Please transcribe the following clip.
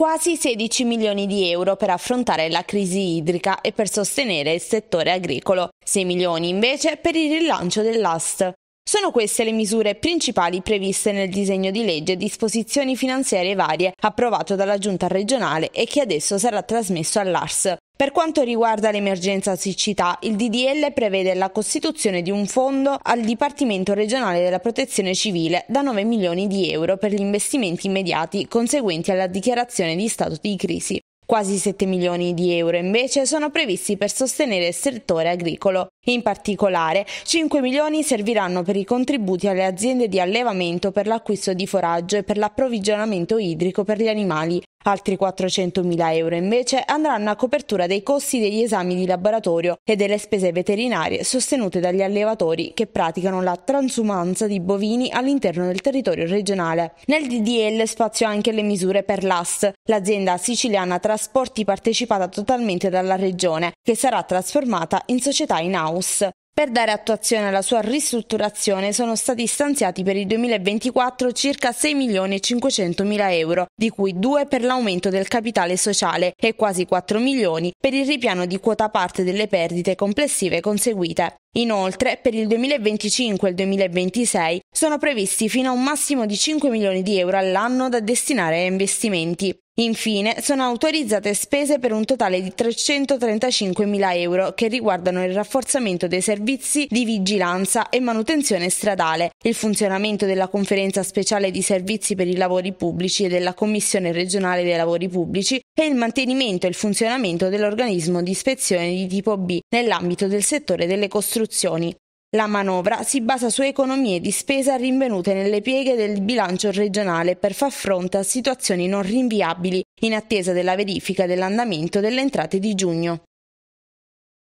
quasi 16 milioni di euro per affrontare la crisi idrica e per sostenere il settore agricolo, 6 milioni invece per il rilancio dell'AST. Sono queste le misure principali previste nel disegno di legge disposizioni finanziarie varie approvato dalla Giunta regionale e che adesso sarà trasmesso all'ARS. Per quanto riguarda l'emergenza siccità, il DDL prevede la costituzione di un fondo al Dipartimento regionale della protezione civile da 9 milioni di euro per gli investimenti immediati conseguenti alla dichiarazione di stato di crisi. Quasi 7 milioni di euro invece sono previsti per sostenere il settore agricolo. In particolare, 5 milioni serviranno per i contributi alle aziende di allevamento per l'acquisto di foraggio e per l'approvvigionamento idrico per gli animali, Altri 400.000 euro invece andranno a copertura dei costi degli esami di laboratorio e delle spese veterinarie sostenute dagli allevatori che praticano la transumanza di bovini all'interno del territorio regionale. Nel DDL spazio anche le misure per l'AS, l'azienda siciliana trasporti partecipata totalmente dalla regione, che sarà trasformata in società in house. Per dare attuazione alla sua ristrutturazione sono stati stanziati per il 2024 circa 6 milioni e 500 mila euro, di cui 2 per l'aumento del capitale sociale e quasi 4 milioni per il ripiano di quota parte delle perdite complessive conseguite. Inoltre, per il 2025 e il 2026 sono previsti fino a un massimo di 5 milioni di euro all'anno da destinare a investimenti. Infine, sono autorizzate spese per un totale di 335 mila euro che riguardano il rafforzamento dei servizi di vigilanza e manutenzione stradale, il funzionamento della conferenza speciale di servizi per i lavori pubblici e della Commissione regionale dei lavori pubblici e il mantenimento e il funzionamento dell'organismo di ispezione di tipo B nell'ambito del settore delle costruzioni. La manovra si basa su economie di spesa rinvenute nelle pieghe del bilancio regionale per far fronte a situazioni non rinviabili in attesa della verifica dell'andamento delle entrate di giugno.